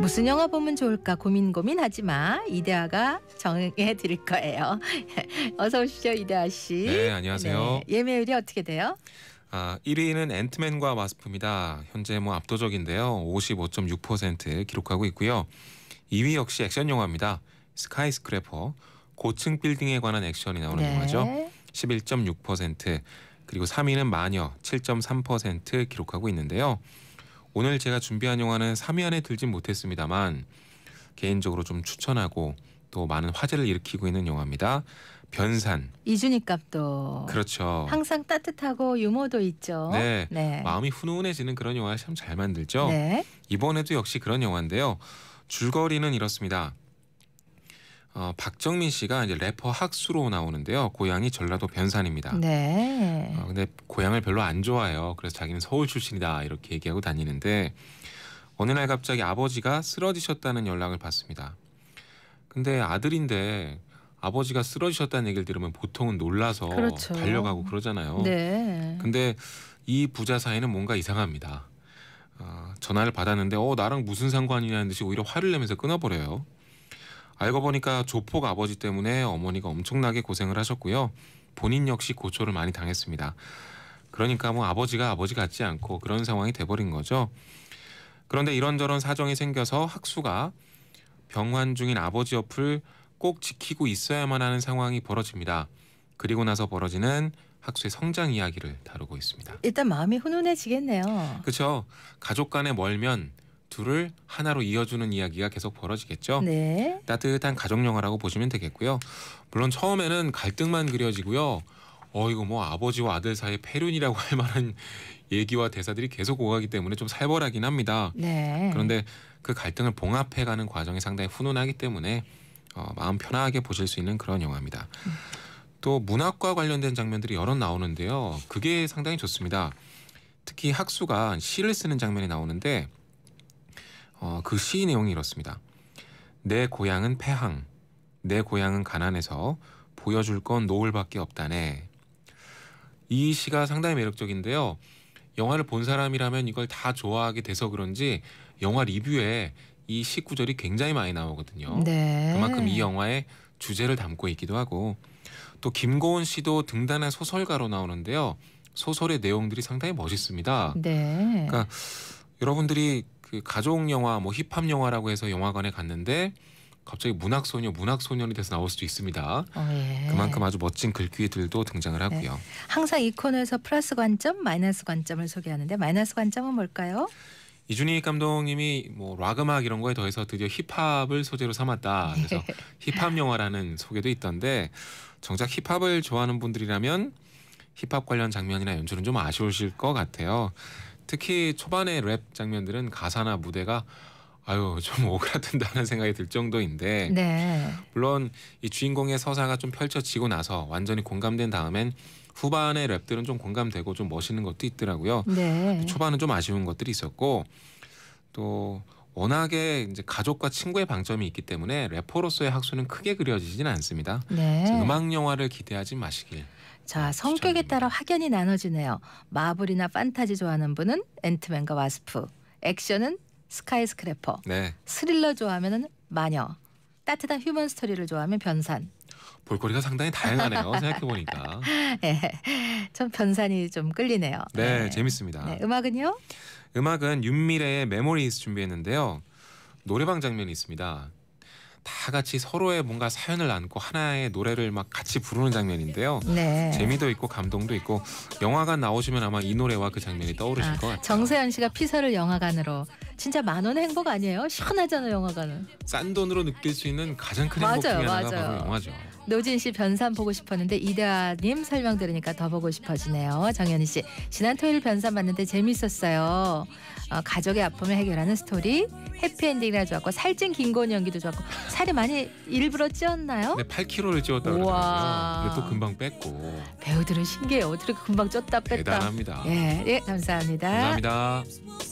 무슨 영화 보면 좋을까 고민 고민하지 마. 이대아가 정해 드릴 거예요. 어서 오시오 이대아 씨. 네, 안녕하세요. 네. 예매율이 어떻게 돼요? 아, 1위는 앤트맨과 와스프입니다. 현재 뭐 압도적인데요. 55.6% 기록하고 있고요. 2위 역시 액션 영화입니다. 스카이스크래퍼. 고층 빌딩에 관한 액션이 나오는 네. 영화죠. 11.6% 그리고 3위는 마녀 7.3% 기록하고 있는데요. 오늘 제가 준비한 영화는 3위 안에 들진 못했습니다만 개인적으로 좀 추천하고 또 많은 화제를 일으키고 있는 영화입니다. 변산. 이준희 값도. 그렇죠. 항상 따뜻하고 유머도 있죠. 네. 네. 마음이 훈훈해지는 그런 영화 참 잘 만들죠. 네. 이번에도 역시 그런 영화인데요. 줄거리는 이렇습니다. 어, 박정민 씨가 이제 래퍼 학수로 나오는데요. 고향이 전라도 변산입니다. 네. 어, 근데 고향을 별로 안 좋아해요. 그래서 자기는 서울 출신이다 이렇게 얘기하고 다니는데 어느 날 갑자기 아버지가 쓰러지셨다는 연락을 받습니다. 근데 아들인데 아버지가 쓰러지셨다는 얘기를 들으면 보통은 놀라서 그렇죠. 달려가고 그러잖아요. 네. 근데 이 부자 사이는 뭔가 이상합니다. 어, 전화를 받았는데 어 나랑 무슨 상관이냐는 듯이 오히려 화를 내면서 끊어버려요. 알고 보니까 조폭 아버지 때문에 어머니가 엄청나게 고생을 하셨고요. 본인 역시 고초를 많이 당했습니다. 그러니까 뭐 아버지가 아버지 같지 않고 그런 상황이 돼버린 거죠. 그런데 이런저런 사정이 생겨서 학수가 병환 중인 아버지 옆을 꼭 지키고 있어야만 하는 상황이 벌어집니다. 그리고 나서 벌어지는 학수의 성장 이야기를 다루고 있습니다. 일단 마음이 훈훈해지겠네요. 그렇죠. 가족 간에 멀면 둘을 하나로 이어주는 이야기가 계속 벌어지겠죠. 네. 따뜻한 가족 영화라고 보시면 되겠고요. 물론 처음에는 갈등만 그려지고요. 어 이거 뭐 아버지와 아들 사이의 폐륜이라고 할 만한 얘기와 대사들이 계속 오가기 때문에 좀 살벌하긴 합니다. 네. 그런데 그 갈등을 봉합해가는 과정이 상당히 훈훈하기 때문에 어, 마음 편하게 보실 수 있는 그런 영화입니다. 또 문학과 관련된 장면들이 여러 나오는데요. 그게 상당히 좋습니다. 특히 학수가 시를 쓰는 장면이 나오는데 어, 그 시의 내용이 이렇습니다. 내 고향은 폐항내 고향은 가난해서 보여줄 건 노을밖에 없다네. 이 시가 상당히 매력적인데요. 영화를 본 사람이라면 이걸 다 좋아하게 돼서 그런지 영화 리뷰에 이 시 구절이 굉장히 많이 나오거든요. 네. 그만큼 이 영화의 주제를 담고 있기도 하고 또 김고은 씨도 등단한 소설가로 나오는데요. 소설의 내용들이 상당히 멋있습니다. 네. 그러니까 여러분들이 그 가족 영화 뭐 힙합 영화라고 해서 영화관에 갔는데 갑자기 문학 소녀 문학 소년이 돼서 나올 수도 있습니다. 어, 예. 그만큼 아주 멋진 글귀들도 등장을 네. 하고요. 네. 항상 이 코너에서 플러스 관점, 마이너스 관점을 소개하는데 마이너스 관점은 뭘까요? 이준희 감독님이 뭐 락 음악 이런 거에 더해서 드디어 힙합을 소재로 삼았다. 네. 그래서 예. 힙합 영화라는 소개도 있던데 정작 힙합을 좋아하는 분들이라면 힙합 관련 장면이나 연출은 좀 아쉬우실 것 같아요. 특히 초반의 랩 장면들은 가사나 무대가 아유 좀 오그라든다는 생각이 들 정도인데 네. 물론 이 주인공의 서사가 좀 펼쳐지고 나서 완전히 공감된 다음엔 후반의 랩들은 좀 공감되고 좀 멋있는 것도 있더라고요. 네. 그 초반은 좀 아쉬운 것들이 있었고 또 워낙에 이제 가족과 친구의 방점이 있기 때문에 래퍼로서의 학수는 크게 그려지지는 않습니다. 네. 음악 영화를 기대하지 마시길 자, 성격에 따라 확연히 나눠지네요. 마블이나 판타지 좋아하는 분은 앤트맨과 와스프, 액션은 스카이스크래퍼, 네. 스릴러 좋아하면은 마녀, 따뜻한 휴먼 스토리를 좋아하면 변산. 볼거리가 상당히 다양하네요. 생각해 보니까. 네, 참 예, 변산이 좀 끌리네요. 네, 네. 재밌습니다. 네, 음악은요? 음악은 윤미래의 메모리즈 준비했는데요. 노래방 장면이 있습니다. 다 같이 서로의 뭔가 사연을 안고 하나의 노래를 막 같이 부르는 장면인데요. 네. 재미도 있고 감동도 있고 영화관 나오시면 아마 이 노래와 그 장면이 떠오르실 아, 것 같아요. 정세현 씨가 피서를 영화관으로 진짜 만원 행복 아니에요? 시원하잖아요 영화관은. 싼 돈으로 느낄 수 있는 가장 큰 행복 중에 하나가 맞아요. 바로 영화죠. 노진 씨 변산 보고 싶었는데 이대아님 설명 들으니까 더 보고 싶어지네요. 정현희 씨 지난 토요일 변산 봤는데 재밌었어요. 어, 가족의 아픔을 해결하는 스토리 해피엔딩이라 좋았고 살찐 김건희 연기도 좋았고 살이 많이 일부러 찌었나요? 네, 8kg를 찌었다 그러더라고요. 또 금방 뺐고 배우들은 신기해요. 어떻게 금방 쪘다 뺐다. 대단합니다. 예, 예 감사합니다. 감사합니다.